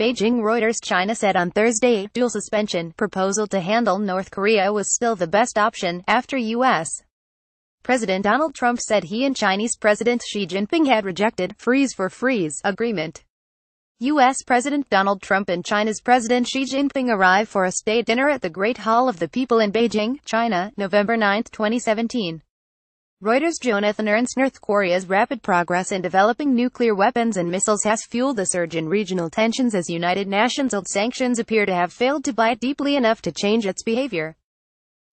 Beijing Reuters China said on Thursday dual suspension proposal to handle North Korea was still the best option, after U.S. President Donald Trump said he and Chinese President Xi Jinping had rejected freeze for freeze agreement. U.S. President Donald Trump and China's President Xi Jinping arrive for a state dinner at the Great Hall of the People in Beijing, China, November 9, 2017. Reuters Jonathan Ernst North Korea's rapid progress in developing nuclear weapons and missiles has fueled a surge in regional tensions as United Nations old sanctions appear to have failed to bite deeply enough to change its behavior.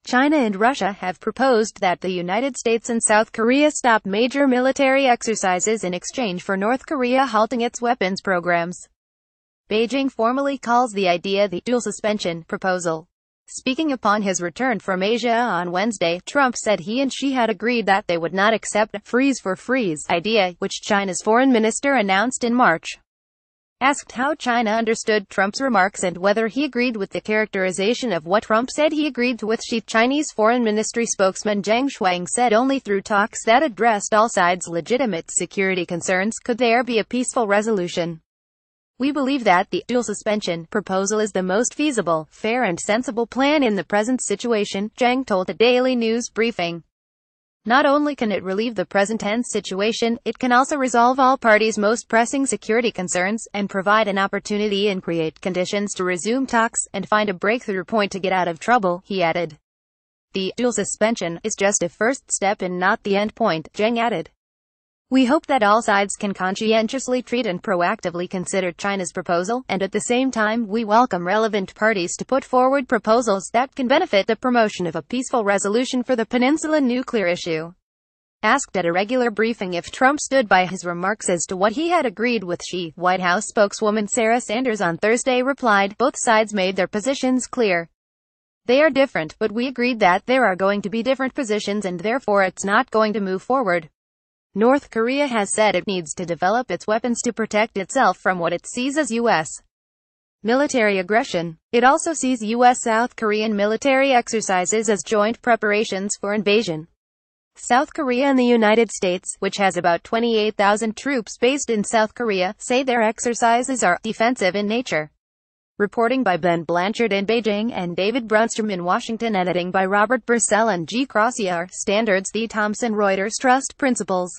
China and Russia have proposed that the United States and South Korea stop major military exercises in exchange for North Korea halting its weapons programs. Beijing formally calls the idea the dual suspension proposal. Speaking upon his return from Asia on Wednesday, Trump said he and she had agreed that they would not accept a freeze for freeze idea, which China's foreign minister announced in March. Asked how China understood Trump's remarks and whether he agreed with the characterization of what Trump said he agreed to with Xi. Chinese Foreign Ministry spokesman Zhang Shuang said only through talks that addressed all sides' legitimate security concerns could there be a peaceful resolution. We believe that the dual suspension proposal is the most feasible, fair and sensible plan in the present situation, Zhang told a Daily News briefing. Not only can it relieve the present tense situation, it can also resolve all parties' most pressing security concerns and provide an opportunity and create conditions to resume talks and find a breakthrough point to get out of trouble, he added. The dual suspension is just a first step and not the end point, Zheng added. We hope that all sides can conscientiously treat and proactively consider China's proposal, and at the same time we welcome relevant parties to put forward proposals that can benefit the promotion of a peaceful resolution for the peninsula nuclear issue. Asked at a regular briefing if Trump stood by his remarks as to what he had agreed with she, White House spokeswoman Sarah Sanders on Thursday replied, both sides made their positions clear. They are different, but we agreed that there are going to be different positions and therefore it's not going to move forward. North Korea has said it needs to develop its weapons to protect itself from what it sees as U.S. military aggression. It also sees U.S.-South Korean military exercises as joint preparations for invasion. South Korea and the United States, which has about 28,000 troops based in South Korea, say their exercises are defensive in nature. Reporting by Ben Blanchard in Beijing and David Brunstrom in Washington. Editing by Robert Bursell and G. Crossier. Standards The Thomson Reuters Trust Principles.